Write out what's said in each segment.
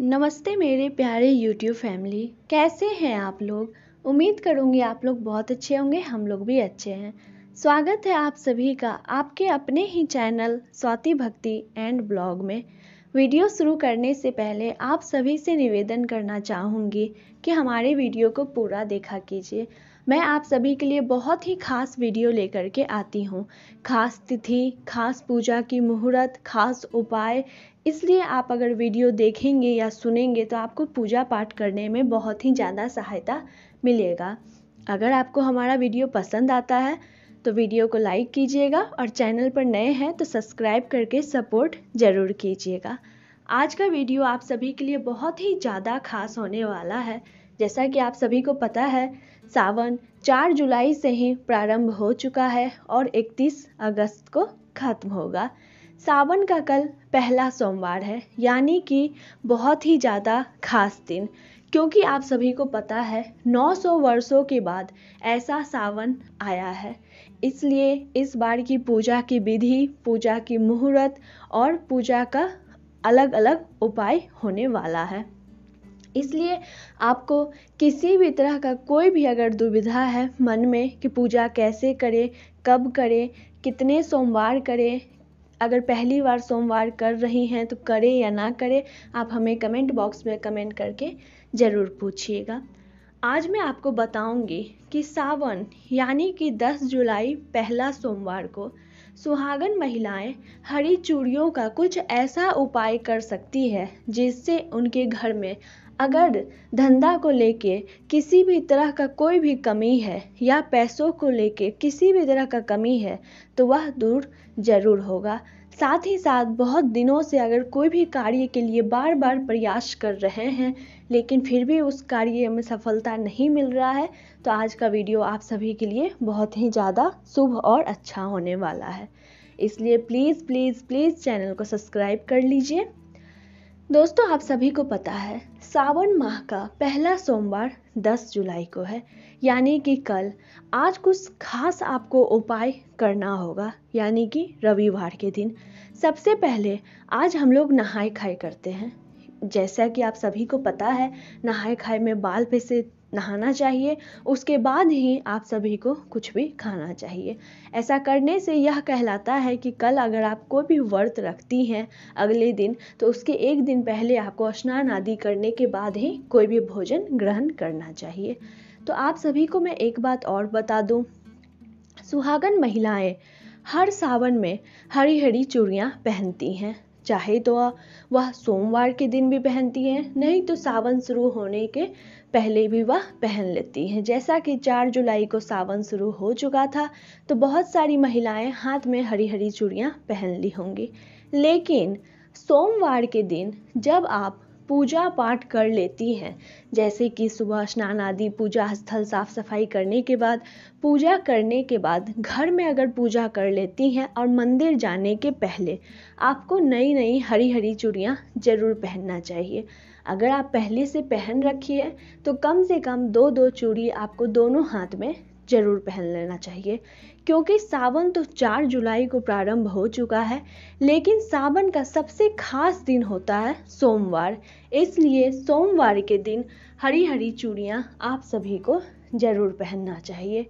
नमस्ते मेरे प्यारे YouTube फैमिली कैसे हैं आप लोग उम्मीद करूंगी आप लोग बहुत अच्छे होंगे हम लोग भी अच्छे हैं स्वागत है आप सभी का आपके अपने ही चैनल स्वाति भक्ति एंड ब्लॉग में वीडियो शुरू करने से पहले आप सभी से निवेदन करना चाहूँगी कि हमारे वीडियो को पूरा देखा कीजिए मैं आप सभी के लिए बहुत ही खास वीडियो लेकर के आती हूँ खास तिथि खास पूजा की मुहूर्त खास उपाय इसलिए आप अगर वीडियो देखेंगे या सुनेंगे तो आपको पूजा पाठ करने में बहुत ही ज़्यादा सहायता मिलेगा अगर आपको हमारा वीडियो पसंद आता है तो वीडियो को लाइक कीजिएगा और चैनल पर नए हैं तो सब्सक्राइब करके सपोर्ट ज़रूर कीजिएगा आज का वीडियो आप सभी के लिए बहुत ही ज़्यादा खास होने वाला है जैसा कि आप सभी को पता है सावन 4 जुलाई से ही प्रारंभ हो चुका है और 31 अगस्त को खत्म होगा सावन का कल पहला सोमवार है यानी कि बहुत ही ज़्यादा खास दिन क्योंकि आप सभी को पता है 900 वर्षों के बाद ऐसा सावन आया है इसलिए इस बार की पूजा की विधि पूजा की मुहूर्त और पूजा का अलग अलग उपाय होने वाला है इसलिए आपको किसी भी तरह का कोई भी अगर दुविधा है मन में कि पूजा कैसे करें कब करें कितने सोमवार करें अगर पहली बार सोमवार कर रही हैं तो करें या ना करें आप हमें कमेंट बॉक्स में कमेंट करके ज़रूर पूछिएगा आज मैं आपको बताऊंगी कि सावन यानी कि 10 जुलाई पहला सोमवार को सुहागन महिलाएं हरी चूड़ियों का कुछ ऐसा उपाय कर सकती है जिससे उनके घर में अगर धंधा को लेके किसी भी तरह का कोई भी कमी है या पैसों को लेके किसी भी तरह का कमी है तो वह दूर जरूर होगा साथ ही साथ बहुत दिनों से अगर कोई भी कार्य के लिए बार बार प्रयास कर रहे हैं लेकिन फिर भी उस कार्य में सफलता नहीं मिल रहा है तो आज का वीडियो आप सभी के लिए बहुत ही ज़्यादा शुभ और अच्छा होने वाला है इसलिए प्लीज़ प्लीज़ प्लीज़ चैनल को सब्सक्राइब कर लीजिए दोस्तों आप सभी को पता है सावन माह का पहला सोमवार 10 जुलाई को है यानी कि कल आज कुछ खास आपको उपाय करना होगा यानी कि रविवार के दिन सबसे पहले आज हम लोग नहाए खाए करते हैं जैसा कि आप सभी को पता है नहाए खाए में बाल पे से नहाना चाहिए उसके बाद ही आप सभी को कुछ भी खाना चाहिए ऐसा करने से यह कहलाता है कि कल अगर आप कोई भी व्रत रखती हैं अगले दिन तो उसके एक दिन पहले आपको स्नान आदि करने के बाद ही कोई भी भोजन ग्रहण करना चाहिए तो आप सभी को मैं एक बात और बता दूं सुहागन महिलाएं हर सावन में हरी हरी चूड़ियाँ पहनती हैं चाहे तो वह सोमवार के दिन भी पहनती हैं नहीं तो सावन शुरू होने के पहले भी वह पहन लेती हैं जैसा कि 4 जुलाई को सावन शुरू हो चुका था तो बहुत सारी महिलाएं हाथ में हरी हरी चूड़ियाँ पहन ली होंगी लेकिन सोमवार के दिन जब आप पूजा पाठ कर लेती हैं जैसे कि सुबह स्नान आदि पूजा स्थल साफ सफाई करने के बाद पूजा करने के बाद घर में अगर पूजा कर लेती हैं और मंदिर जाने के पहले आपको नई नई हरी हरी चूड़ियाँ ज़रूर पहनना चाहिए अगर आप पहले से पहन रखी है तो कम से कम दो दो चूड़ी आपको दोनों हाथ में जरूर पहन लेना चाहिए क्योंकि सावन तो 4 जुलाई को प्रारंभ हो चुका है लेकिन सावन का सबसे खास दिन होता है सोमवार इसलिए सोमवार के दिन हरी हरी चूड़ियाँ आप सभी को जरूर पहनना चाहिए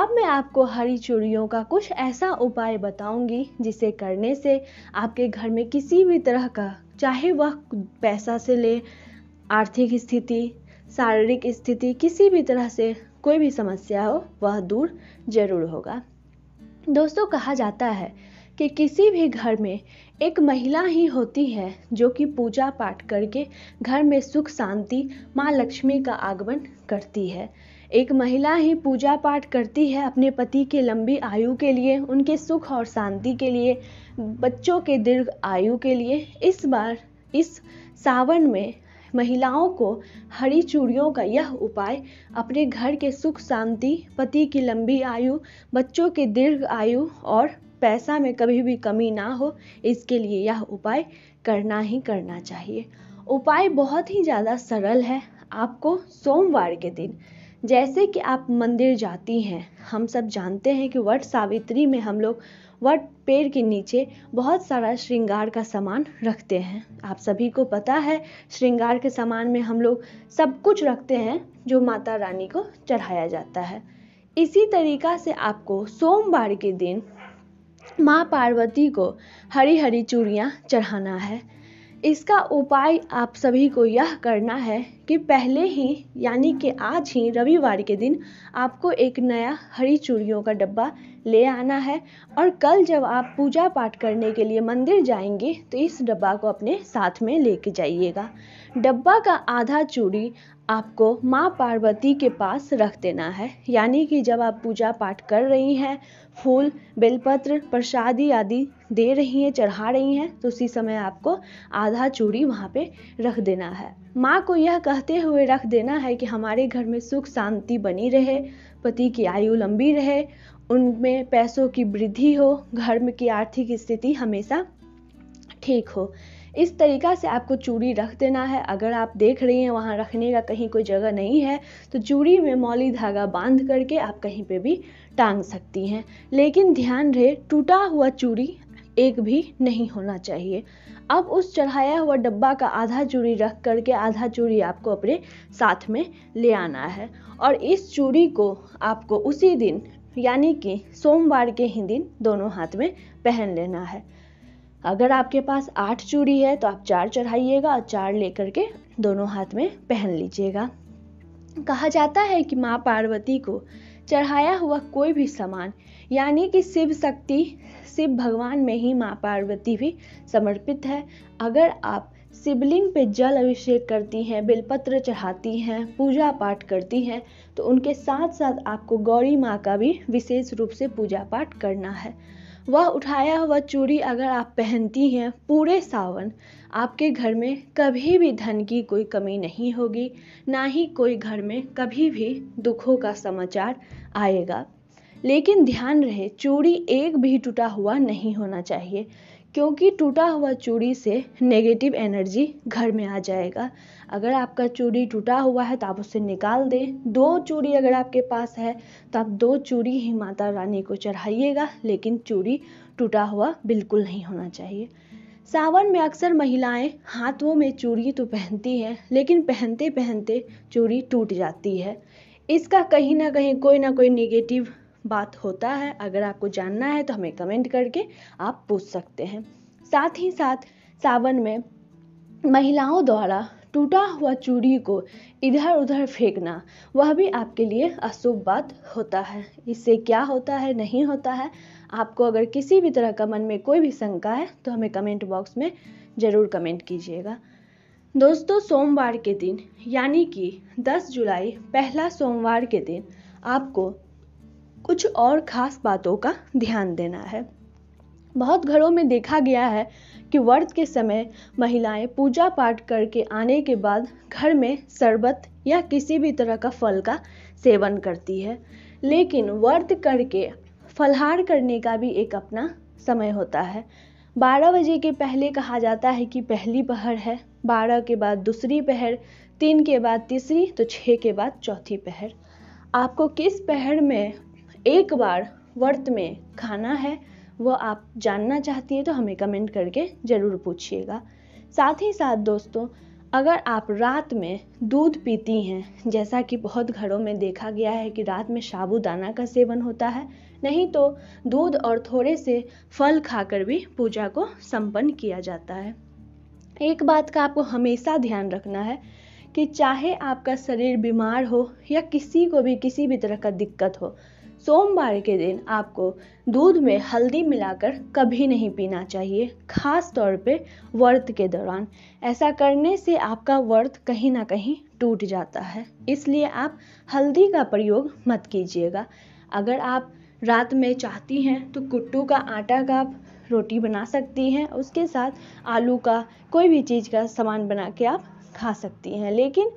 अब मैं आपको हरी चूड़ियों का कुछ ऐसा उपाय बताऊंगी जिसे करने से आपके घर में किसी भी तरह का चाहे वह पैसा से ले आर्थिक स्थिति शारीरिक स्थिति किसी भी तरह से कोई भी समस्या हो वह दूर जरूर होगा दोस्तों कहा जाता है कि किसी भी घर में एक महिला ही होती है जो कि पूजा पाठ करके घर में सुख शांति माँ लक्ष्मी का आगमन करती है एक महिला ही पूजा पाठ करती है अपने पति के लंबी आयु के लिए उनके सुख और शांति के लिए बच्चों के दीर्घ आयु के लिए इस बार इस सावन में महिलाओं को हरी चूड़ियों का यह उपाय अपने घर के सुख शांति पति की लंबी आयु बच्चों की दीर्घ आयु और पैसा में कभी भी कमी ना हो इसके लिए यह उपाय करना ही करना चाहिए उपाय बहुत ही ज़्यादा सरल है आपको सोमवार के दिन जैसे कि आप मंदिर जाती हैं हम सब जानते हैं कि वट सावित्री में हम लोग व पेड़ के नीचे बहुत सारा श्रृंगार का सामान रखते हैं आप सभी को पता है श्रृंगार के सामान में हम लोग सब कुछ रखते हैं जो माता रानी को चढ़ाया जाता है इसी तरीका से आपको सोमवार के दिन माँ पार्वती को हरी हरी चूड़ियाँ चढ़ाना है इसका उपाय आप सभी को यह करना है कि पहले ही यानी कि आज ही रविवार के दिन आपको एक नया हरी चूड़ियों का डब्बा ले आना है और कल जब आप पूजा पाठ करने के लिए मंदिर जाएंगे तो इस डब्बा को अपने साथ में लेके जाइएगा डब्बा का आधा चूड़ी आपको माँ पार्वती के पास रख देना है यानी कि जब आप पूजा पाठ कर रही हैं फूल बेलपत्र प्रसादी आदि दे रही हैं चढ़ा रही हैं तो उसी समय आपको आधा चूड़ी वहाँ पे रख देना है माँ को यह कहते हुए रख देना है कि हमारे घर में सुख शांति बनी रहे पति की आयु लंबी रहे उनमें पैसों की वृद्धि हो घर में की आर्थिक स्थिति हमेशा ठीक हो इस तरीका से आपको चूड़ी रख देना है अगर आप देख रही हैं वहाँ रखने का कहीं कोई जगह नहीं है तो चूड़ी में मौली धागा बांध करके आप कहीं पे भी टांग सकती हैं लेकिन ध्यान रहे टूटा हुआ चूड़ी एक भी नहीं होना चाहिए अब उस चढ़ाया हुआ डब्बा का आधा चूड़ी रख करके आधा चूड़ी आपको अपने साथ में ले आना है और इस चूड़ी को आपको उसी दिन यानी कि सोमवार के ही दिन दोनों हाथ में पहन लेना है अगर आपके पास आठ चूड़ी है तो आप चार चढ़ाइएगा और चार लेकर के दोनों हाथ में पहन लीजिएगा कहा जाता है कि माँ पार्वती को चढ़ाया हुआ कोई भी सामान यानी कि शिव शक्ति शिव भगवान में ही माँ पार्वती भी समर्पित है अगर आप शिवलिंग पे जल अभिषेक करती हैं बिलपत्र चढ़ाती हैं पूजा पाठ करती हैं तो उनके साथ साथ आपको गौरी माँ का भी विशेष रूप से पूजा पाठ करना है वह उठाया हुआ चूड़ी अगर आप पहनती हैं पूरे सावन आपके घर में कभी भी धन की कोई कमी नहीं होगी ना ही कोई घर में कभी भी दुखों का समाचार आएगा लेकिन ध्यान रहे चूड़ी एक भी टूटा हुआ नहीं होना चाहिए क्योंकि टूटा हुआ चूड़ी से नेगेटिव एनर्जी घर में आ जाएगा अगर आपका चूड़ी टूटा हुआ है तो आप उसे निकाल दें दो चूड़ी अगर आपके पास है तो आप दो चूड़ी ही माता रानी को चढ़ाइएगा लेकिन चूड़ी टूटा हुआ बिल्कुल नहीं होना चाहिए सावन में अक्सर महिलाएं हाथों में चूड़ी तो पहनती हैं लेकिन पहनते पहनते चूड़ी टूट जाती है इसका कहीं ना कहीं कोई ना कोई निगेटिव बात होता है अगर आपको जानना है तो हमें कमेंट करके आप पूछ सकते हैं साथ ही साथ सावन में महिलाओं द्वारा टूटा हुआ चूड़ी को इधर उधर फेंकना वह भी आपके लिए अशुभ बात होता है इससे क्या होता है नहीं होता है आपको अगर किसी भी तरह का मन में कोई भी शंका है तो हमें कमेंट बॉक्स में ज़रूर कमेंट कीजिएगा दोस्तों सोमवार के दिन यानी कि 10 जुलाई पहला सोमवार के दिन आपको कुछ और खास बातों का ध्यान देना है बहुत घरों में देखा गया है कि व्रत के समय महिलाएं पूजा पाठ करके आने के बाद घर में शरबत या किसी भी तरह का फल का सेवन करती है लेकिन व्रत करके फलहार करने का भी एक अपना समय होता है बारह बजे के पहले कहा जाता है कि पहली पहर है बारह के बाद दूसरी पहर तीन के बाद तीसरी तो छः के बाद चौथी पहर आपको किस पहर में एक बार वर्त में खाना है वो आप जानना चाहती है तो हमें कमेंट करके ज़रूर पूछिएगा साथ ही साथ दोस्तों अगर आप रात में दूध पीती हैं जैसा कि बहुत घरों में देखा गया है कि रात में साबूदाना का सेवन होता है नहीं तो दूध और थोड़े से फल खाकर भी पूजा को संपन्न किया जाता है एक बात का आपको हमेशा ध्यान रखना है कि चाहे आपका शरीर बीमार हो या किसी को भी किसी भी तरह का दिक्कत हो सोमवार के दिन आपको दूध में हल्दी मिलाकर कभी नहीं पीना चाहिए खास तौर पे व्रत के दौरान ऐसा करने से आपका व्रत कहीं ना कहीं टूट जाता है इसलिए आप हल्दी का प्रयोग मत कीजिएगा अगर आप रात में चाहती हैं तो कुट्टू का आटा का आप रोटी बना सकती हैं उसके साथ आलू का कोई भी चीज़ का सामान बना के आप खा सकती हैं लेकिन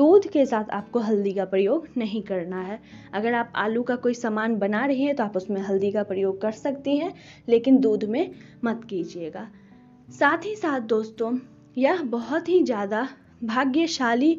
दूध के साथ आपको हल्दी का प्रयोग नहीं करना है अगर आप आलू का कोई सामान बना रही हैं तो आप उसमें हल्दी का प्रयोग कर सकती हैं लेकिन दूध में मत कीजिएगा साथ ही साथ दोस्तों यह बहुत ही ज़्यादा भाग्यशाली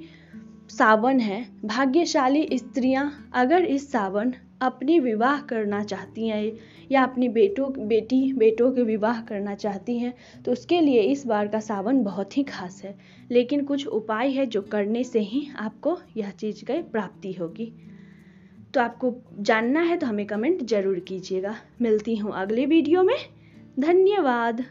सावन है भाग्यशाली स्त्रियां अगर इस सावन अपने विवाह करना चाहती हैं या अपनी बेटों बेटी बेटों के विवाह करना चाहती हैं तो उसके लिए इस बार का सावन बहुत ही खास है लेकिन कुछ उपाय है जो करने से ही आपको यह चीज़ की प्राप्ति होगी तो आपको जानना है तो हमें कमेंट ज़रूर कीजिएगा मिलती हूँ अगले वीडियो में धन्यवाद